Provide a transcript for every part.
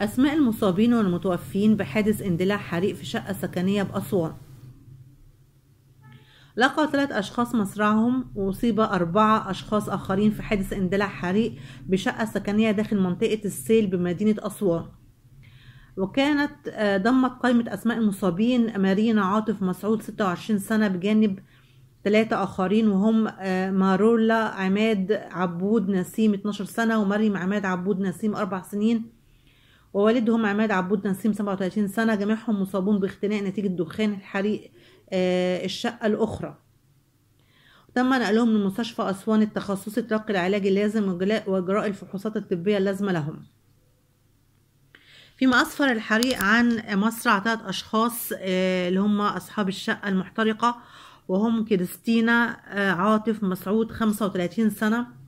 أسماء المصابين والمتوفين بحادث اندلاع حريق في شقة سكنية بأسوان لقى ثلاث أشخاص مصرعهم وأصيب أربعة أشخاص آخرين في حادث اندلاع حريق بشقة سكنية داخل منطقة السيل بمدينة أسوان وكانت آه، ضمت قائمة أسماء المصابين مارينا عاطف مسعود 26 سنة بجانب ثلاثة آخرين وهم آه، مارولا عماد عبود نسيم 12 سنة ومريم عماد عبود نسيم أربع سنين ووالدهم عماد عبود نسيم 37 سنة جميعهم مصابون باختناق نتيجة دخان الحريق آه، الشقة الأخرى تم نقلهم لمستشفى أسوان التخصصي تلقي العلاج اللازم وإجراء الفحوصات الطبية اللازمة لهم فيما أسفر الحريق عن مصرع ثلاث أشخاص آه، اللي هم أصحاب الشقة المحترقة وهم كريستينا آه، عاطف مسعود 35 سنة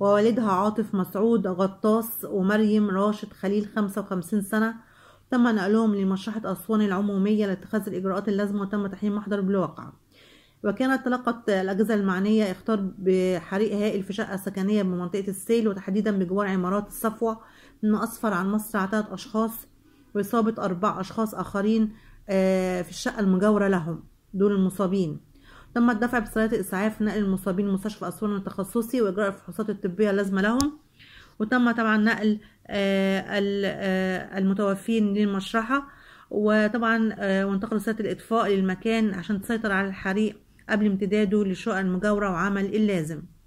ووالدها عاطف مسعود غطاس ومريم راشد خليل 55 سنة تم نقلهم لمشرحة أسوان العمومية لاتخاذ الإجراءات اللازمة وتم تحليل محضر بالواقع وكانت تلقت الأجهزة المعنية اختار بحريق هائل في شقة سكنية بمنطقة السيل وتحديدا بجوار عمارات الصفوة من أسفر عن مصر على ثلاث أشخاص وإصابة أربع أشخاص آخرين آه، في الشقة المجاورة لهم دول المصابين تم الدفع بسيارات الاسعاف نقل المصابين لمستشفى اسوان التخصصي واجراء الفحوصات الطبيه اللازمه لهم وتم طبعا نقل آه، آه، المتوفين للمشرحه وطبعا آه، وانتقلوا رساله الاطفاء للمكان عشان تسيطر على الحريق قبل امتداده للشقق المجاوره وعمل اللازم